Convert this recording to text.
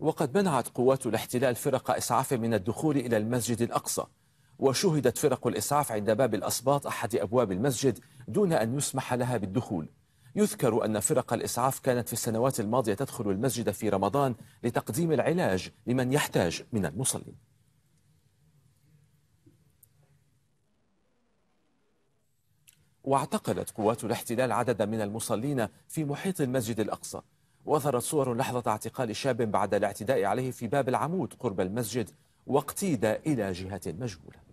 وقد منعت قوات الاحتلال فرق إسعاف من الدخول إلى المسجد الأقصى وشهدت فرق الإسعاف عند باب الأسباط أحد أبواب المسجد دون أن يسمح لها بالدخول يذكر أن فرق الإسعاف كانت في السنوات الماضية تدخل المسجد في رمضان لتقديم العلاج لمن يحتاج من المصلين واعتقلت قوات الاحتلال عددا من المصلين في محيط المسجد الأقصى وظهرت صور لحظة اعتقال شاب بعد الاعتداء عليه في باب العمود قرب المسجد واقتيد إلى جهة مجهولة